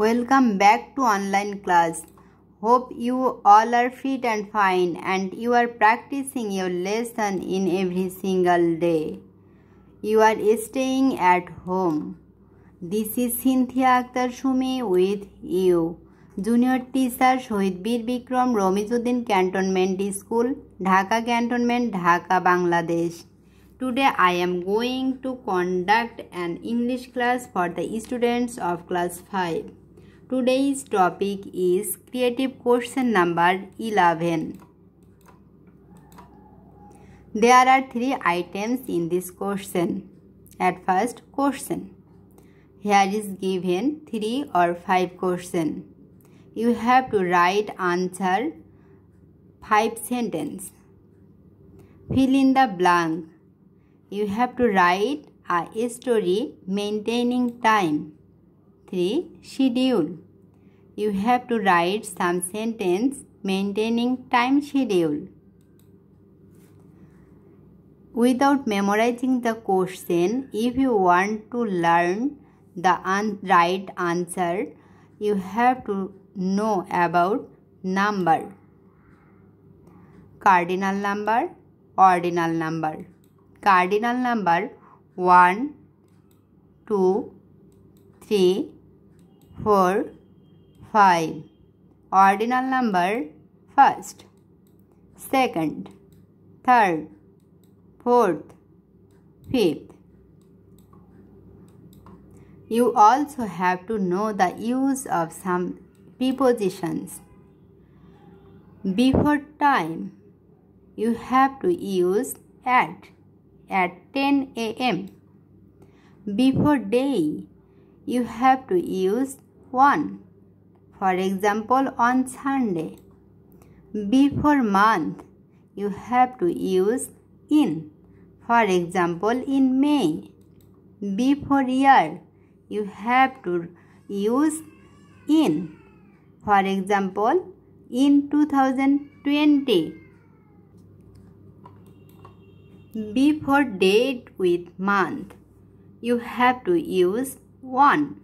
Welcome back to online class. Hope you all are fit and fine and you are practicing your lesson in every single day. You are staying at home. This is Cynthia Akhtar Shumi with you. Junior Teacher শহীদ বীর Vikram Ramizuddin Cantonment School, Dhaka Cantonment, Dhaka, Bangladesh. Today I am going to conduct an English class for the students of class 5. Today's topic is creative question number 11. There are three items in this question. At first question. Here is given three or five question. You have to write answer five sentence. Fill in the blank. You have to write a story maintaining time. 3. Schedule. You have to write some sentence maintaining time schedule. Without memorizing the question, if you want to learn the un right answer, you have to know about number. Cardinal number, ordinal number. Cardinal number 1, 2, 3, 4, 5. Ordinal number first, second, third, fourth, fifth. You also have to know the use of some prepositions. Before time, you have to use at at 10 a.m. Before day, you have to use one. For example, on Sunday. Before month, you have to use in. For example, in May. Before year, you have to use in. For example, in 2020. Before date with month, you have to use one.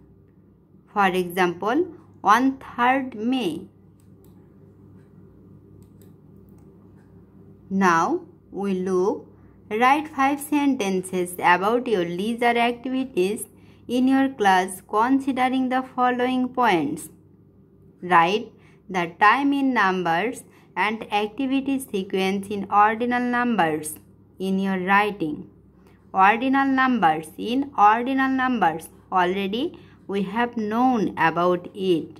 For example, one third May. Now we look, write 5 sentences about your leisure activities in your class considering the following points. Write the time in numbers and activity sequence in ordinal numbers in your writing. Ordinal numbers in ordinal numbers already we have known about it.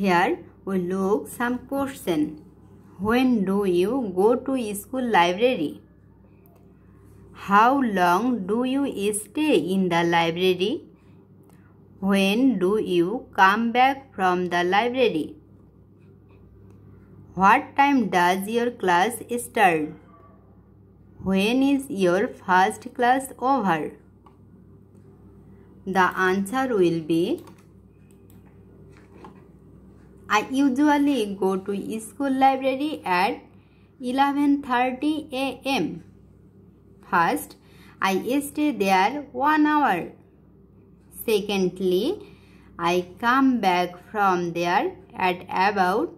Here we look some question. When do you go to school library? How long do you stay in the library? When do you come back from the library? What time does your class start? When is your first class over? The answer will be I usually go to school library at 11.30 a.m. First, I stay there one hour. Secondly, I come back from there at about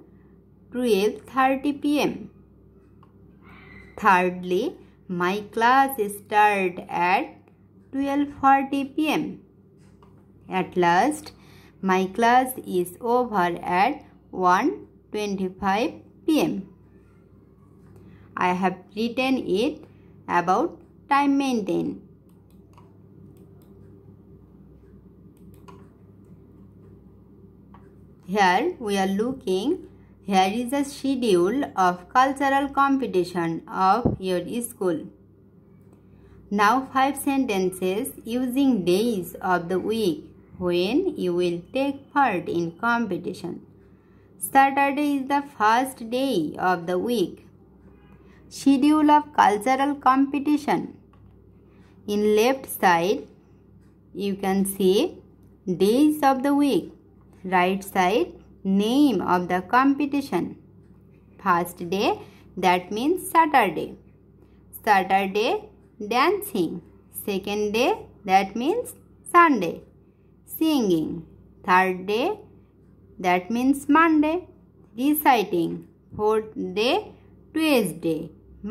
12.30 p.m. Thirdly, my class start at 12.40 p.m. At last, my class is over at 1.25 pm. I have written it about time maintained. Here we are looking, here is a schedule of cultural competition of your school. Now five sentences using days of the week when you will take part in competition. Saturday is the first day of the week. Schedule of cultural competition. In left side, you can see days of the week. Right side, name of the competition. First day, that means Saturday. Saturday, dancing. Second day, that means Sunday singing third day that means monday reciting fourth day tuesday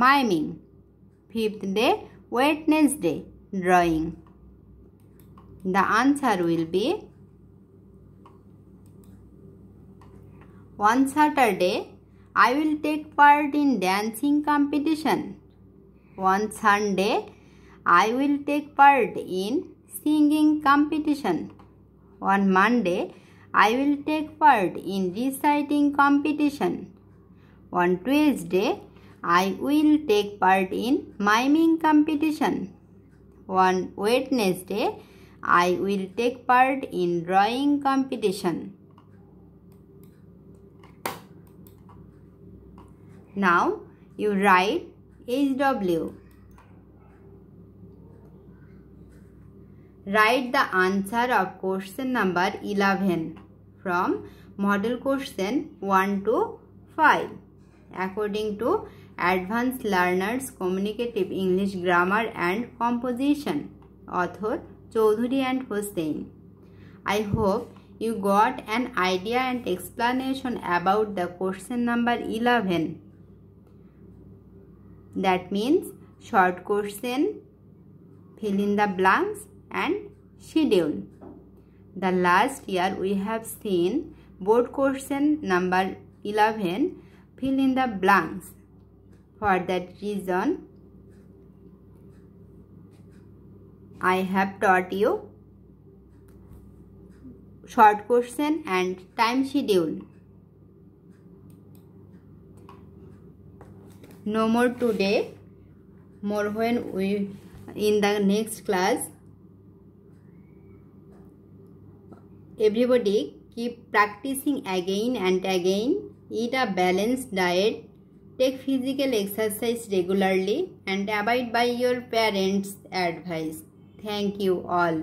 miming fifth day wednesday drawing the answer will be One saturday i will take part in dancing competition One sunday i will take part in singing competition on Monday, I will take part in reciting competition. On Tuesday, I will take part in miming competition. On Wednesday, I will take part in drawing competition. Now you write HW. Write the answer of question number 11 from model question 1 to 5. According to Advanced Learners Communicative English Grammar and Composition, author Choudhury and Hossein. I hope you got an idea and explanation about the question number 11. That means short question, fill in the blanks and schedule. The last year we have seen board question number 11 fill in the blanks. For that reason, I have taught you short question and time schedule. No more today, more when we in the next class. Everybody keep practicing again and again. Eat a balanced diet. Take physical exercise regularly and abide by your parents' advice. Thank you all.